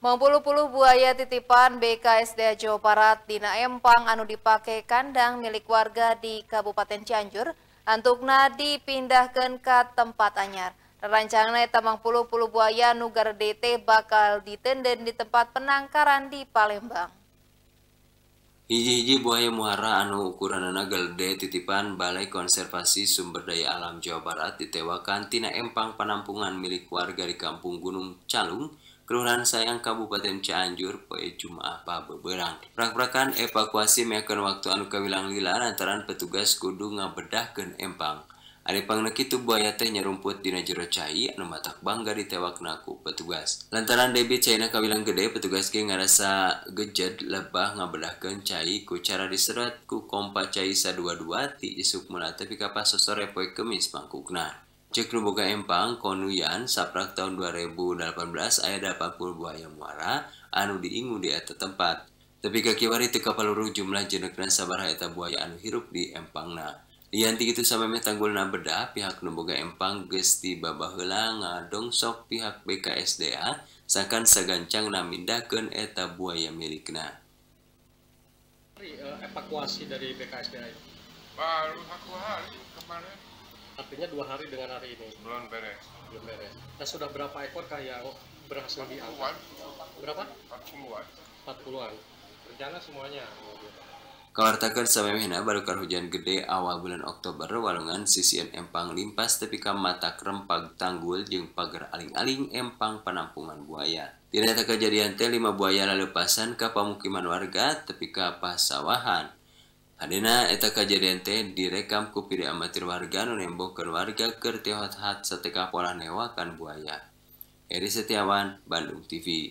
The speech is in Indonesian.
Mempuluh-puluh buaya titipan BKSDA Jawa Barat di Empang anu dipakai kandang milik warga di Kabupaten Cianjur, antukna dipindahkan ke tempat anyar. Rencana tambang puluh-puluh buaya nugar DT bakal ditenden di tempat penangkaran di Palembang. Hiji-hiji buaya muara anu ukuran anak titipan Balai Konservasi Sumber Daya Alam Jawa Barat ditewakan tina empang penampungan milik warga di Kampung Gunung Calung, Kelurahan Sayang Kabupaten Cianjur poe Jumaah beberang. Prak-prakan evakuasi meakeun waktu anu kawilang lila lantaran petugas kudu ngabedahkan empang. Ari pangnekitu buaya teh nyerumput dina jero cai anu matak bangga ditewakna ku petugas. Lantaran debit caina kawilang gede petugas ge ngarasa gejed lebah ngabedahkeun cai ku cara diseret ku kompa cai sadua-dua ti isuk mulat, tapi ka pas e poe Kemis mangkukna. Cek Ruboga Empang, Konuyan, Saprak tahun 2018, ayat 80 buah yang muara, anu diingu di atas tempat. Tapi kaki wari itu kapaluru jumlah jenekna sabar eta buaya anu hirup di empangna. Dianti itu sampai tanggulna beda, pihak Nuboga Empang geus tibabaheula ngadongsok pihak BKSDA sakan sagancang namindahkeun eta buaya milikna. Eh, evakuasi dari BKSDA itu? Baru satu hari kemarin artinya dua hari dengan hari ini belum beres belum beres nah sudah berapa ekor kah oh, yang berhasil diangkat berapa 40-an 40-an rencana semuanya Kawartakan samemehna barukar hujan gede awal bulan Oktober walungan sisian empang limpas tapi ka mata krempag tanggul jeng pagar aling-aling empang penampungan buaya. Tidak kejadian teh lima buaya lalu pasan ke pemukiman warga tapi ke pasawahan. Adena eta kejadian teh direkam ku amatir warga nu nembokeun warga keur hat sateka pola newakan buaya. Eri Setiawan, Bandung TV.